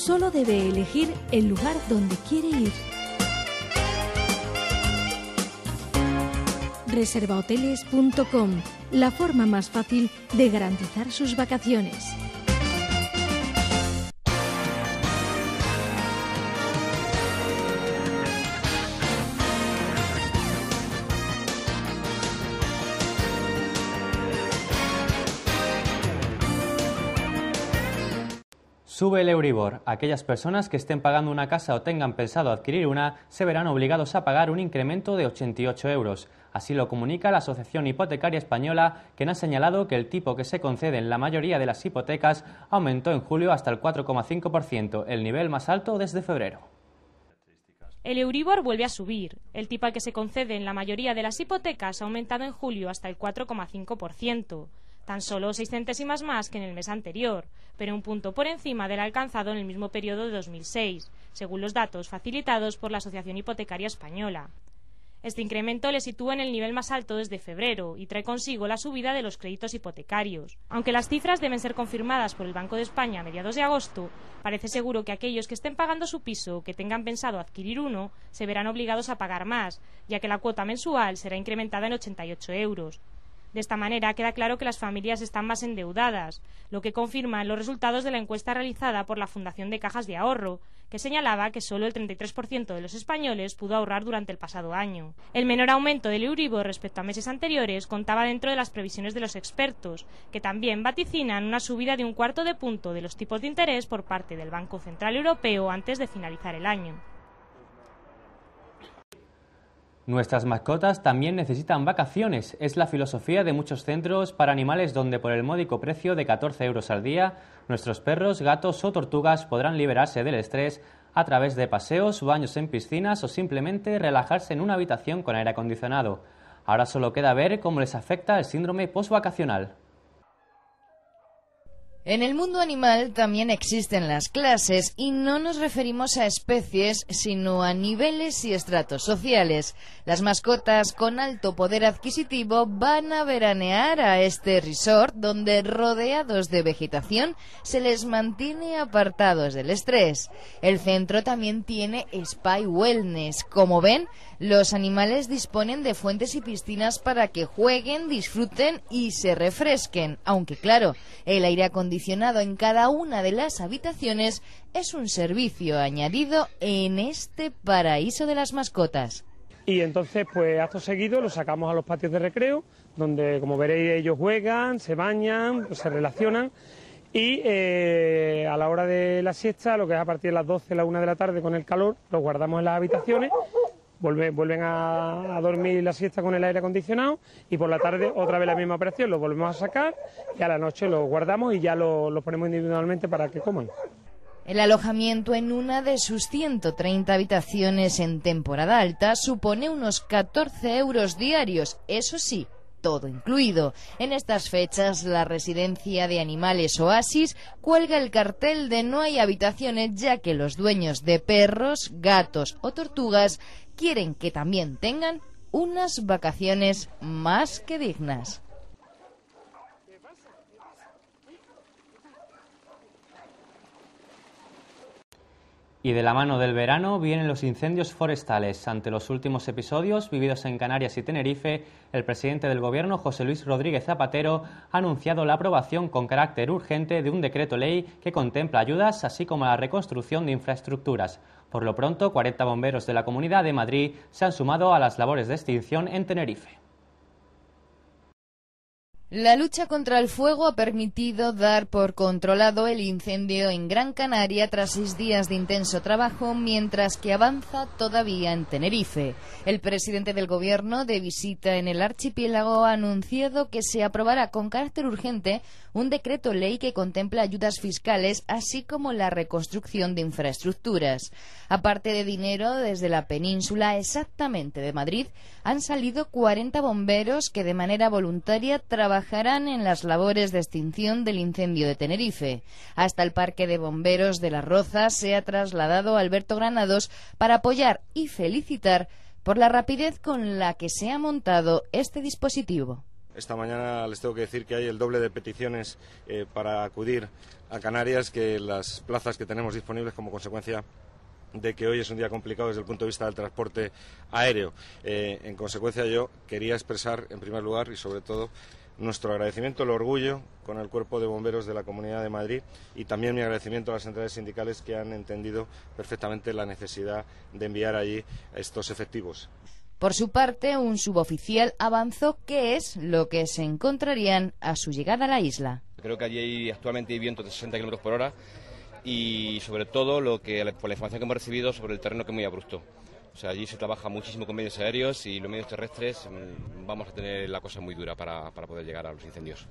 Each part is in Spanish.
solo debe elegir el lugar donde quiere ir. Reservahoteles.com, la forma más fácil de garantizar sus vacaciones. Sube el Euribor. Aquellas personas que estén pagando una casa o tengan pensado adquirir una se verán obligados a pagar un incremento de 88 euros. Así lo comunica la Asociación Hipotecaria Española, quien ha señalado que el tipo que se concede en la mayoría de las hipotecas aumentó en julio hasta el 4,5%, el nivel más alto desde febrero. El Euribor vuelve a subir. El tipo al que se concede en la mayoría de las hipotecas ha aumentado en julio hasta el 4,5% tan solo seis centésimas más que en el mes anterior, pero un punto por encima del alcanzado en el mismo periodo de 2006, según los datos facilitados por la Asociación Hipotecaria Española. Este incremento le sitúa en el nivel más alto desde febrero y trae consigo la subida de los créditos hipotecarios. Aunque las cifras deben ser confirmadas por el Banco de España a mediados de agosto, parece seguro que aquellos que estén pagando su piso o que tengan pensado adquirir uno se verán obligados a pagar más, ya que la cuota mensual será incrementada en 88 euros. De esta manera queda claro que las familias están más endeudadas, lo que confirma los resultados de la encuesta realizada por la Fundación de Cajas de Ahorro, que señalaba que solo el 33% de los españoles pudo ahorrar durante el pasado año. El menor aumento del Euribor respecto a meses anteriores contaba dentro de las previsiones de los expertos, que también vaticinan una subida de un cuarto de punto de los tipos de interés por parte del Banco Central Europeo antes de finalizar el año. Nuestras mascotas también necesitan vacaciones. Es la filosofía de muchos centros para animales donde por el módico precio de 14 euros al día, nuestros perros, gatos o tortugas podrán liberarse del estrés a través de paseos, baños en piscinas o simplemente relajarse en una habitación con aire acondicionado. Ahora solo queda ver cómo les afecta el síndrome postvacacional. En el mundo animal también existen las clases y no nos referimos a especies, sino a niveles y estratos sociales. Las mascotas con alto poder adquisitivo van a veranear a este resort donde rodeados de vegetación se les mantiene apartados del estrés. El centro también tiene spa y wellness. Como ven, los animales disponen de fuentes y piscinas para que jueguen, disfruten y se refresquen, aunque claro, el aire acondicionado ...condicionado en cada una de las habitaciones es un servicio añadido en este paraíso de las mascotas. Y entonces, pues acto seguido, lo sacamos a los patios de recreo, donde, como veréis, ellos juegan, se bañan, se relacionan. Y eh, a la hora de la siesta, lo que es a partir de las 12, la 1 de la tarde con el calor, los guardamos en las habitaciones vuelven, a, dormir la siesta con el aire acondicionado y por la tarde otra vez la misma operación, lo volvemos a sacar y a la noche lo guardamos y ya lo ponemos individualmente para que coman. El alojamiento en una de sus 130 habitaciones en temporada alta supone unos 14 euros diarios, eso sí, todo incluido. En estas fechas, la residencia de animales Oasis cuelga el cartel de no hay habitaciones ya que los dueños de perros, gatos o tortugas quieren que también tengan unas vacaciones más que dignas. Y de la mano del verano vienen los incendios forestales. Ante los últimos episodios vividos en Canarias y Tenerife, el presidente del Gobierno, José Luis Rodríguez Zapatero, ha anunciado la aprobación con carácter urgente de un decreto ley que contempla ayudas, así como la reconstrucción de infraestructuras. Por lo pronto, 40 bomberos de la Comunidad de Madrid se han sumado a las labores de extinción en Tenerife. La lucha contra el fuego ha permitido dar por controlado el incendio en Gran Canaria tras seis días de intenso trabajo, mientras que avanza todavía en Tenerife. El presidente del Gobierno, de visita en el archipiélago, ha anunciado que se aprobará con carácter urgente un decreto ley que contempla ayudas fiscales, así como la reconstrucción de infraestructuras. Aparte de dinero, desde la península, exactamente de Madrid, han salido 40 bomberos que de manera voluntaria trabajan trabajarán en las labores de extinción del incendio de Tenerife. Hasta el Parque de Bomberos de Las Rozas se ha trasladado Alberto Granados para apoyar y felicitar por la rapidez con la que se ha montado este dispositivo. Esta mañana les tengo que decir que hay el doble de peticiones eh, para acudir a Canarias que las plazas que tenemos disponibles como consecuencia de que hoy es un día complicado desde el punto de vista del transporte aéreo. Eh, en consecuencia, yo quería expresar, en primer lugar y sobre todo, nuestro agradecimiento, el orgullo con el Cuerpo de Bomberos de la Comunidad de Madrid y también mi agradecimiento a las entidades sindicales que han entendido perfectamente la necesidad de enviar allí estos efectivos. Por su parte, un suboficial avanzó qué es lo que se encontrarían a su llegada a la isla. Creo que allí actualmente hay viento de 60 km por hora y sobre todo lo que, por la información que hemos recibido sobre el terreno que es muy abrupto. O allí se trabaja muchísimo con medios aéreos y los medios terrestres mm, vamos a tener la cosa muy dura para, para poder llegar a los incendios.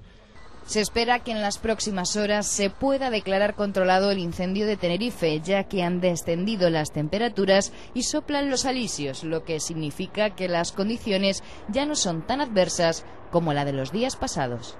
Se espera que en las próximas horas se pueda declarar controlado el incendio de Tenerife, ya que han descendido las temperaturas y soplan los alisios, lo que significa que las condiciones ya no son tan adversas como la de los días pasados.